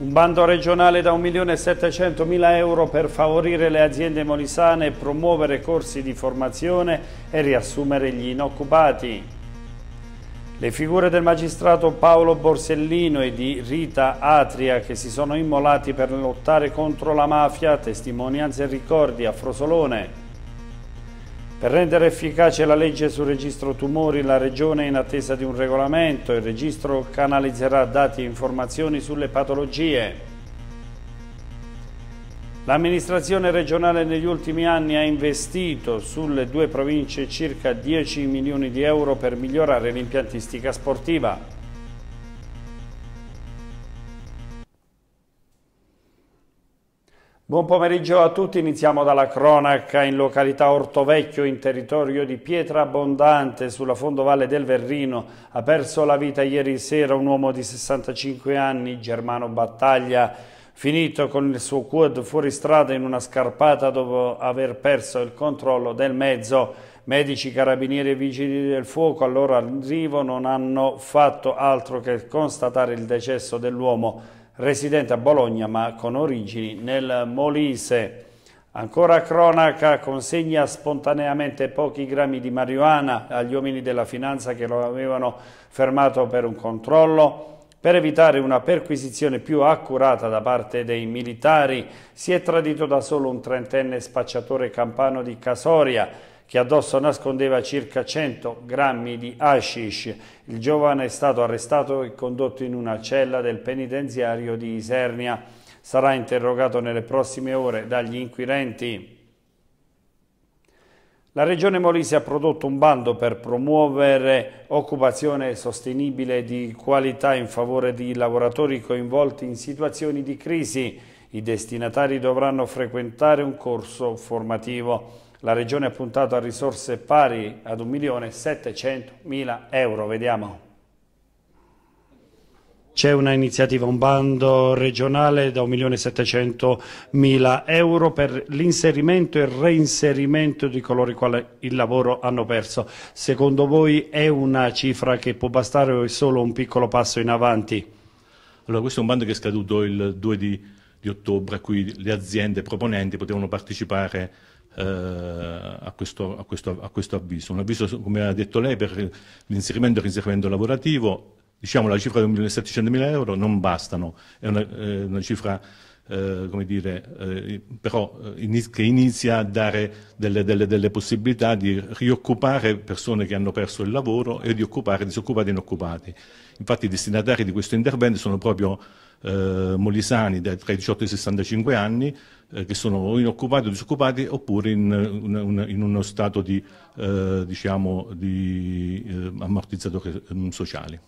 Un bando regionale da 1.700.000 euro per favorire le aziende molisane, promuovere corsi di formazione e riassumere gli inoccupati. Le figure del magistrato Paolo Borsellino e di Rita Atria che si sono immolati per lottare contro la mafia, testimonianze e ricordi a Frosolone. Per rendere efficace la legge sul registro tumori, la Regione è in attesa di un regolamento. Il registro canalizzerà dati e informazioni sulle patologie. L'amministrazione regionale negli ultimi anni ha investito sulle due province circa 10 milioni di euro per migliorare l'impiantistica sportiva. Buon pomeriggio a tutti, iniziamo dalla cronaca in località Ortovecchio in territorio di Pietra Abbondante sulla fondovalle del Verrino. Ha perso la vita ieri sera un uomo di 65 anni, Germano Battaglia, finito con il suo quad fuoristrada in una scarpata dopo aver perso il controllo del mezzo. Medici, carabinieri e vigili del fuoco allora loro arrivo non hanno fatto altro che constatare il decesso dell'uomo residente a Bologna ma con origini nel Molise. Ancora cronaca consegna spontaneamente pochi grammi di marijuana agli uomini della finanza che lo avevano fermato per un controllo. Per evitare una perquisizione più accurata da parte dei militari si è tradito da solo un trentenne spacciatore campano di Casoria che addosso nascondeva circa 100 grammi di hashish. Il giovane è stato arrestato e condotto in una cella del penitenziario di Isernia. Sarà interrogato nelle prossime ore dagli inquirenti. La Regione Molise ha prodotto un bando per promuovere occupazione sostenibile di qualità in favore di lavoratori coinvolti in situazioni di crisi. I destinatari dovranno frequentare un corso formativo. La Regione ha puntato a risorse pari ad 1.700.000 euro. Vediamo. C'è una iniziativa, un bando regionale da 1.700.000 euro per l'inserimento e il reinserimento di coloro i quali il lavoro hanno perso. Secondo voi è una cifra che può bastare o è solo un piccolo passo in avanti? Allora, questo è un bando che è scaduto il 2 di, di ottobre, a cui le aziende proponenti potevano partecipare eh, a, questo, a, questo, a, questo, avviso. Un avviso, come ha detto lei, per l'inserimento e reinserimento lavorativo, diciamo la cifra di 1.700.000 euro non bastano, è una, eh, una cifra eh, come dire, eh, però eh, iniz che inizia a dare delle, delle, delle, possibilità di rioccupare persone che hanno perso il lavoro e di occupare disoccupati e inoccupati. Infatti i destinatari di questo intervento sono proprio eh, molisani da, tra i 18 e i 65 anni eh, che sono inoccupati o disoccupati oppure in, in, in uno stato di, eh, diciamo, di eh, ammortizzatori mm, sociali.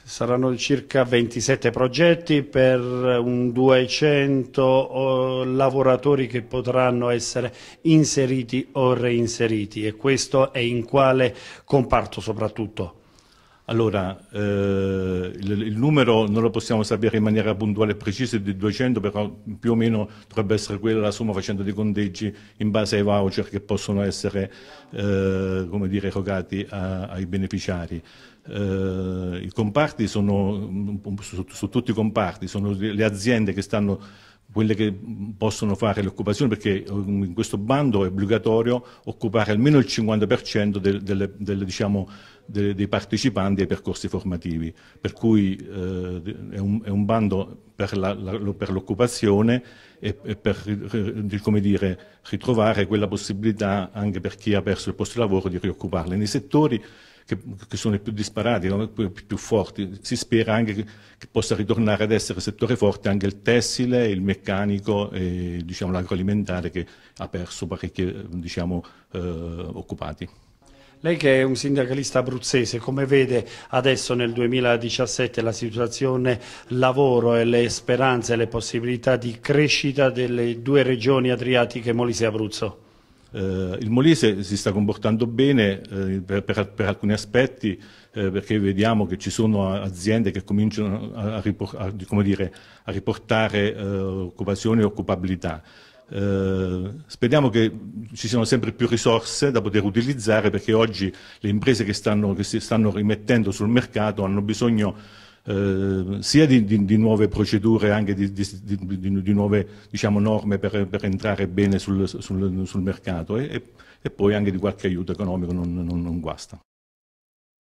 Saranno circa 27 progetti per un 200 lavoratori che potranno essere inseriti o reinseriti e questo è in quale comparto soprattutto? Allora, eh, il, il, numero non lo possiamo sapere in maniera puntuale e precisa di 200, però più o meno dovrebbe essere quella la somma facendo dei conteggi in base ai voucher che possono essere eh, dire, erogati a, ai beneficiari. Eh, sono, su, su, tutti i comparti sono le aziende che stanno quelle che possono fare l'occupazione, perché eh, in questo bando è obbligatorio occupare almeno il 50% del, delle, delle, diciamo, delle, dei partecipanti ai percorsi formativi, per cui eh, è, un, è, un, bando per, l'occupazione e, e, per eh, dire, ritrovare quella possibilità anche per chi ha perso il posto di lavoro di rioccuparle nei settori che, che sono i più disparati, no? i più forti. Si spera anche che, che, possa ritornare ad essere settore forte anche il tessile, il meccanico e diciamo, l'agroalimentare che ha perso parecchi diciamo, eh, occupati. Lei che è un sindacalista abruzzese, come vede adesso nel 2017 la situazione lavoro e le speranze e le possibilità di crescita delle due regioni adriatiche Molise e Abruzzo? Eh, il Molise si sta comportando bene eh, per, per, per, alcuni aspetti eh, perché vediamo che ci sono aziende che cominciano a, a, ripor a, dire, a riportare eh, occupazione e occupabilità. Eh, speriamo che ci siano sempre più risorse da poter utilizzare perché oggi le imprese che, stanno, che si stanno rimettendo sul mercato hanno bisogno Ehm, sia di, di, di, nuove procedure, anche di, di nuove diciamo, norme per, per, entrare bene sul, sul, sul mercato e, e, poi anche di qualche aiuto economico non, non, non guasta.